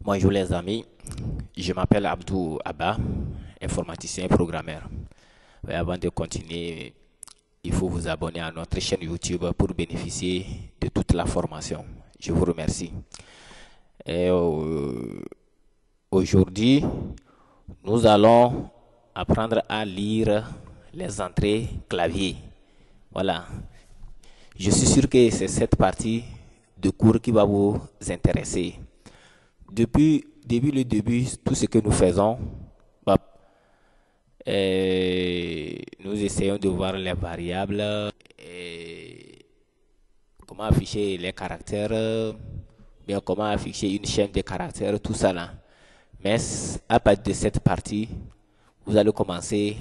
Bonjour les amis, je m'appelle Abdou Abba, informaticien et programmeur. avant de continuer, il faut vous abonner à notre chaîne YouTube pour bénéficier de toute la formation. Je vous remercie. Euh, aujourd'hui, nous allons apprendre à lire les entrées clavier. Voilà. Je suis sûr que c'est cette partie de cours qui va vous intéresser depuis, depuis le début, tout ce que nous faisons, eh, nous essayons de voir les variables, et eh, comment afficher les caractères, eh, bien comment afficher une chaîne de caractères, tout ça là. Mais à partir de cette partie, vous allez commencer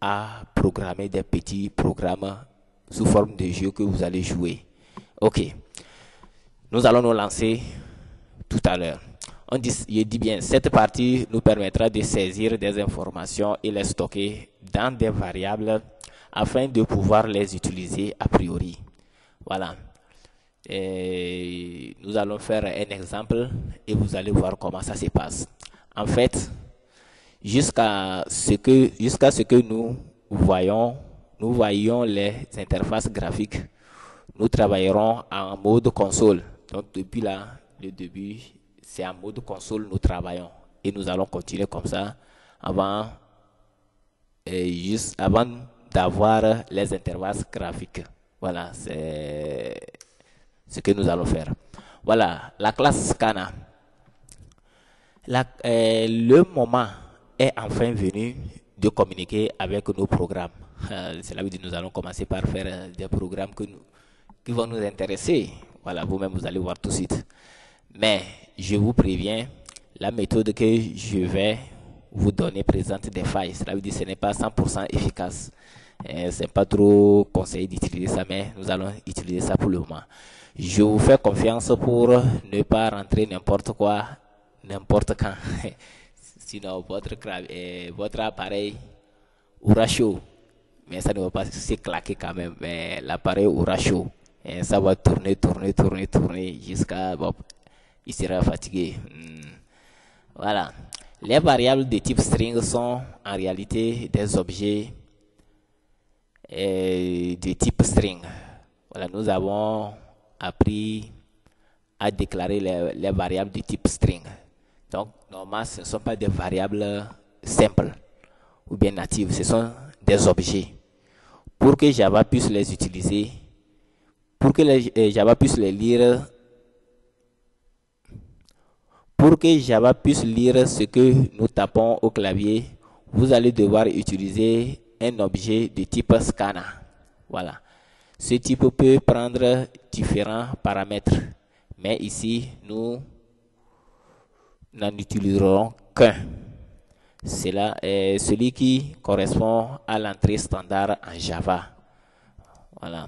à programmer des petits programmes sous forme de jeu que vous allez jouer. Ok. Nous allons nous lancer tout à l'heure. On dit, je dis bien, cette partie nous permettra de saisir des informations et les stocker dans des variables afin de pouvoir les utiliser a priori. Voilà. nous allons faire un exemple et vous allez voir comment ça se passe. En fait, jusqu'à ce que jusqu'à ce que nous voyons nous voyons les interfaces graphiques nous travaillerons en mode console donc depuis là le début c'est un mode console, nous travaillons. Et nous allons continuer comme ça avant, avant d'avoir les interfaces graphiques. Voilà, c'est ce que nous allons faire. Voilà, la classe Scana. Euh, le moment est enfin venu de communiquer avec nos programmes. Euh, cela veut dire que nous allons commencer par faire euh, des programmes que qui vont nous intéresser. Voilà, vous-même, vous allez voir tout de suite. Mais je vous préviens, la méthode que je vais vous donner présente des failles. Cela veut dire que ce n'est pas 100% efficace. Hein, ce n'est pas trop conseillé d'utiliser ça, mais nous allons utiliser ça pour le moment. Je vous fais confiance pour ne pas rentrer n'importe quoi, n'importe quand. Sinon, votre, eh, votre appareil aura chaud. Mais ça ne va pas se claquer quand même. Mais l'appareil aura chaud. Et ça va tourner, tourner, tourner, tourner jusqu'à il sera fatigué. Hmm. Voilà. Les variables de type string sont en réalité des objets euh, de type string. Voilà, nous avons appris à déclarer les, variables de type string. Donc, normalement, ce ne sont pas des variables simples ou bien natives, ce sont des objets. Pour que Java puisse les utiliser, pour que euh, Java puisse les lire pour que Java puisse lire ce que nous tapons au clavier, vous allez devoir utiliser un objet de type scanner. Voilà. Ce type peut prendre différents paramètres. Mais ici, nous n'en utiliserons qu'un. C'est est celui qui correspond à l'entrée standard en Java. Voilà.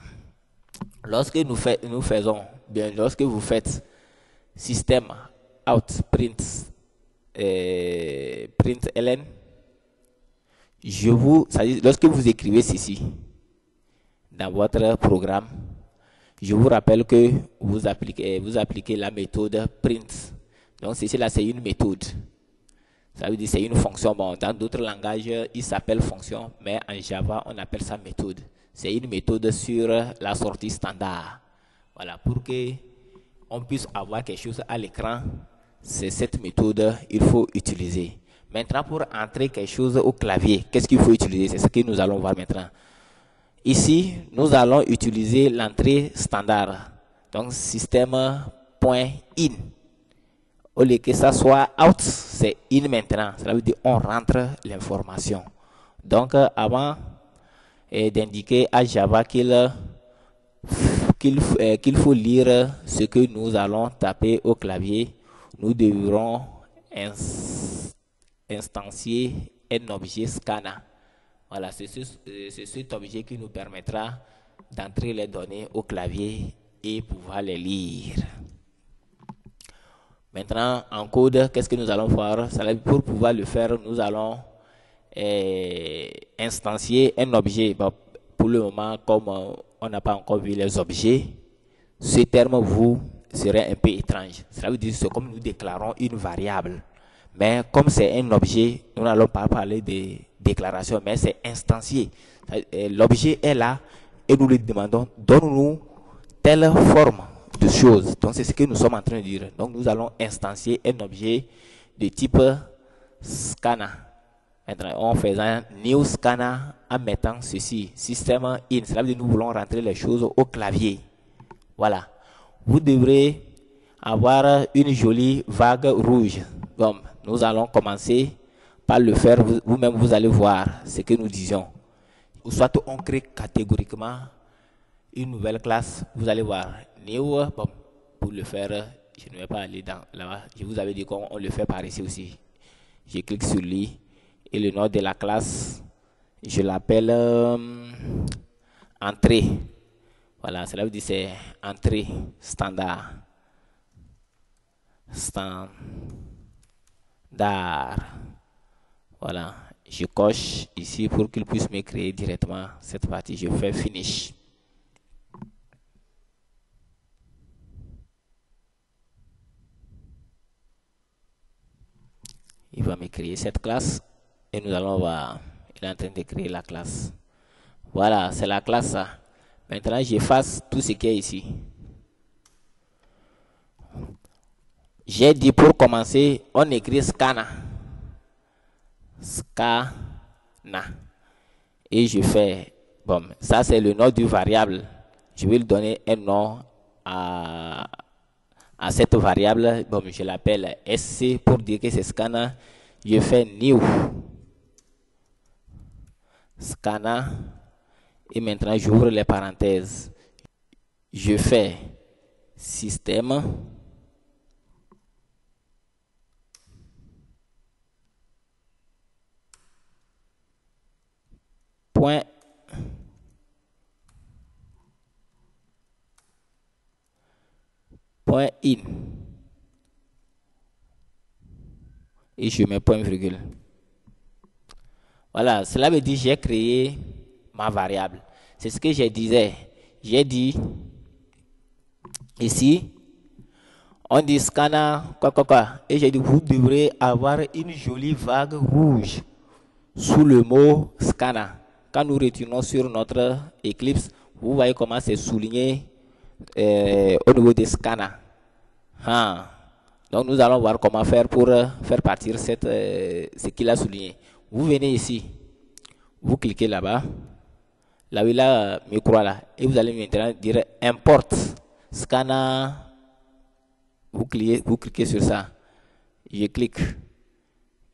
Lorsque nous faisons, bien, lorsque vous faites système out print euh, je vous, lorsque vous écrivez ceci dans votre programme, je vous rappelle que vous appliquez, euh, vous appliquez la méthode print. Donc, ceci là, c'est une méthode. Ça veut dire c'est une fonction. dans d'autres langages, il s'appelle fonction, mais en Java, on appelle ça méthode. C'est une méthode sur la sortie standard. Voilà, pour que on puisse avoir quelque chose à l'écran c'est cette méthode, il faut utiliser. Maintenant, pour entrer quelque chose au clavier, qu'est-ce qu'il faut utiliser C'est ce que nous allons voir maintenant. Ici, nous allons utiliser l'entrée standard. Donc, système.in. Au lieu que ça soit out, c'est in maintenant. Cela veut dire on rentre l'information. Donc, avant eh, d'indiquer à Java qu'il eh, qu'il faut lire ce que nous allons taper au clavier, nous devrons instancier un objet scanner. Voilà, euh, c'est cet objet qui nous permettra d'entrer les données au clavier et pouvoir les lire. Maintenant, en code, qu'est-ce que nous allons faire Pour pouvoir le faire, nous allons euh, instancier un objet. pour le moment, comme euh, on n'a pas encore vu les objets, ce terme vous serait un peu étrange. Cela veut dire c'est comme nous déclarons une variable. Mais comme c'est un objet, nous n'allons pas parler de déclaration, mais c'est instancié. Euh, l'objet est là et nous lui demandons, donne-nous telle forme de chose. Donc c'est ce que nous sommes en train de dire. Donc nous allons instancier un objet de type scanner. Maintenant, on fait un new scanner en mettant ceci, système in. Cela veut dire que nous voulons rentrer les choses au clavier. Voilà vous devrez avoir une jolie vague rouge. Bon, nous allons commencer par le faire. Vous-même, vous allez voir ce que nous disons. Ou soit on crée catégoriquement une nouvelle classe. Vous allez voir. bon, pour le faire, je ne vais pas aller dans là-bas. Je vous avais dit qu'on le fait par ici aussi. Je clique sur lui et le nom de la classe, je l'appelle euh, entrée. Voilà, cela veut dit c'est entrée standard. Standard. Voilà, je coche ici pour qu'il puisse me créer directement cette partie. Je fais finish. Il va me créer cette classe et nous allons voir. Il est en train de créer la classe. Voilà, c'est la classe Maintenant, j'efface tout ce qui est ici. J'ai dit pour commencer, on écrit scana. Scana. Et je fais, bon, ça c'est le nom du variable. Je vais lui donner un nom à, à cette variable. Bon, je l'appelle SC pour dire que c'est scana. Je fais new. Scana et maintenant, j'ouvre les parenthèses. Je fais système point point in et je mets point virgule. Voilà, cela veut dire j'ai créé ma variable. C'est ce que je disais. J'ai dit ici, on dit scanner, quoi, quoi, quoi. Et j'ai dit, vous devrez avoir une jolie vague rouge sous le mot scanner. Quand nous retournons sur notre Eclipse, vous voyez comment c'est souligné euh, au niveau de scanner. Ah. Donc nous allons voir comment faire pour euh, faire partir cette, euh, ce qu'il a souligné. Vous venez ici, vous cliquez là-bas micro là et vous allez maintenant dire importe scanner vous cliquez sur ça je clique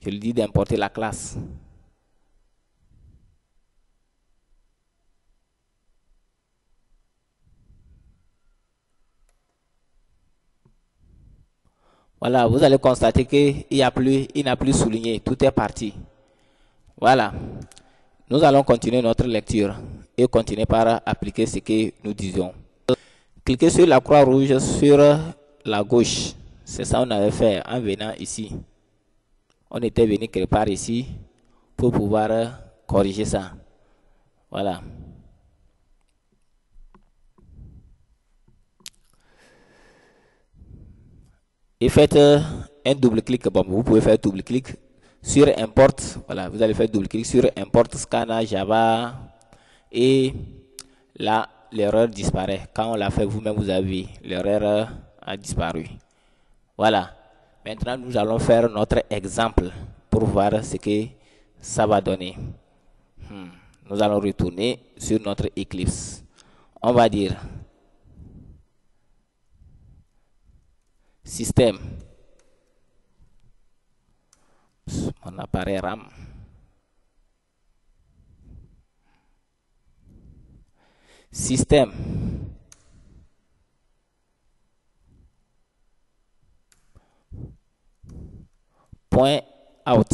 je lui dis d'importer la classe Voilà, vous allez constater qu'il a plus, il n'a plus souligné, tout est parti. Voilà. Nous allons continuer notre lecture et continuer par appliquer ce que nous disions. Cliquez sur la croix rouge sur la gauche. C'est ça on avait fait en venant ici. On était venu quelque part ici pour pouvoir corriger ça. Voilà. Et faites un double clic. Bon, vous pouvez faire double clic sur import. Voilà, vous allez faire double clic sur import scanner java et là, l'erreur disparaît. Quand on l'a fait vous-même, vous avez l'erreur a disparu. Voilà. Maintenant, nous allons faire notre exemple pour voir ce que ça va donner. Hmm. Nous allons retourner sur notre éclipse. On va dire système. On appareil RAM. système. Point out.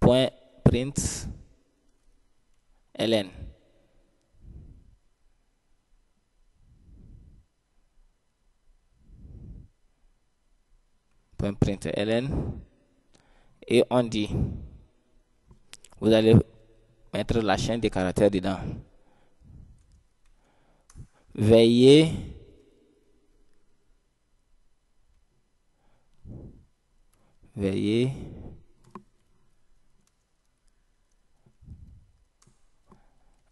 Point print ln. Point print ln. Et on dit, vous allez mettre la chaîne des caractères dedans. Veillez. Veillez.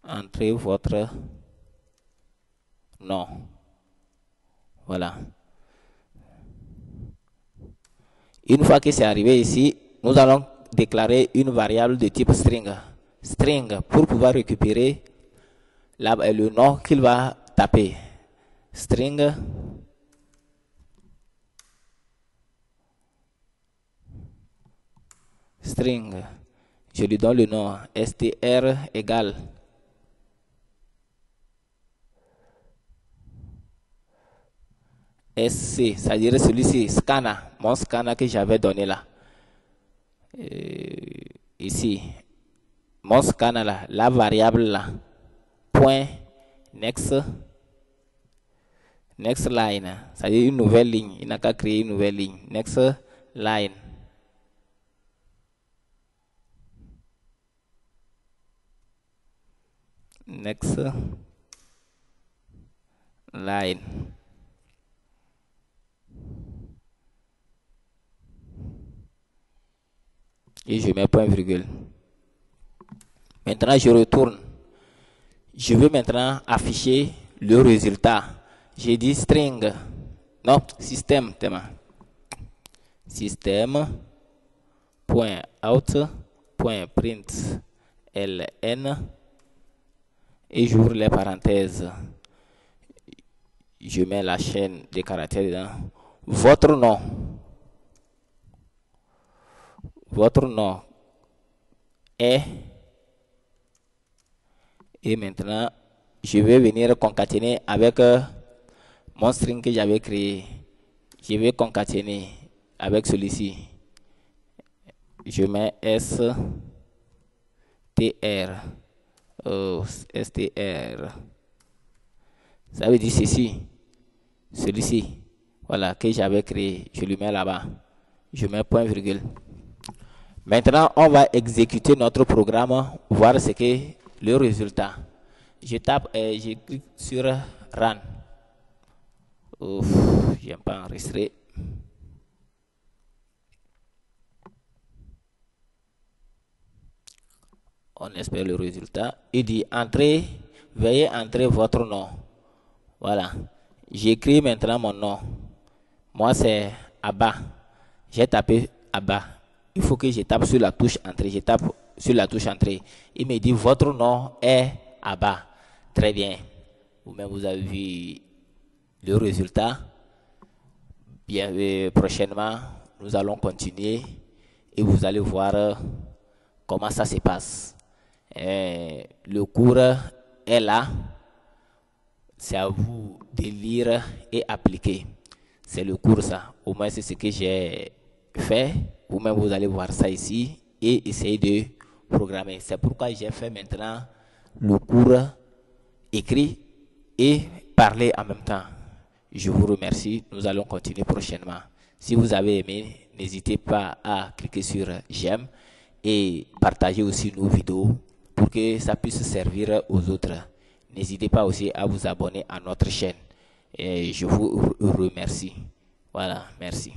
Entrez votre nom. Voilà. Une fois que c'est arrivé ici, nous allons déclarer une variable de type string. String pour pouvoir récupérer la, le nom qu'il va taper string string je lui donne le nom str égale SC, c'est-à-dire celui-ci, scanner, mon scanner que j'avais donné là. Euh, ici, mon scanner la variable là, point, next, Next line, c'est-à-dire une nouvelle ligne. Il n'a qu'à créer une nouvelle ligne. Next line. Next line. Et je mets point virgule. Maintenant, je retourne. Je veux maintenant afficher le résultat j'ai dit string. Non, système, tema. Système. Point out. Point print. Ln. Et j'ouvre les parenthèses. Je mets la chaîne de caractères dedans. Votre nom. Votre nom est. Et maintenant, je vais venir concaténer avec. Euh, mon string que j'avais créé, je vais concaténer avec celui-ci. Je mets STR. Oh, STR. Ça veut dire ceci. Celui-ci. Voilà, que j'avais créé. Je lui mets là-bas. Je mets point virgule. Maintenant, on va exécuter notre programme, voir ce que le résultat. Je tape et je clique sur run Ouf, j'aime pas enregistrer. On espère le résultat. Il dit entrez, veuillez entrer votre nom. Voilà. J'écris maintenant mon nom. Moi, c'est Abba. J'ai tapé Abba. Il faut que je tape sur la touche entrée. Je tape sur la touche entrée. Il me dit votre nom est Abba. Très bien. Vous-même, vous avez vu le résultat, bien euh, prochainement, nous allons continuer et vous allez voir euh, comment ça se passe. Euh, le cours est là. C'est à vous de lire et appliquer. C'est le cours ça. Au moins c'est ce que j'ai fait. Vous-même vous allez voir ça ici et essayer de programmer. C'est pourquoi j'ai fait maintenant le cours écrit et parler en même temps. Je vous remercie. Nous allons continuer prochainement. Si vous avez aimé, n'hésitez pas à cliquer sur j'aime et partager aussi nos vidéos pour que ça puisse servir aux autres. N'hésitez pas aussi à vous abonner à notre chaîne. Et je vous remercie. Voilà, merci.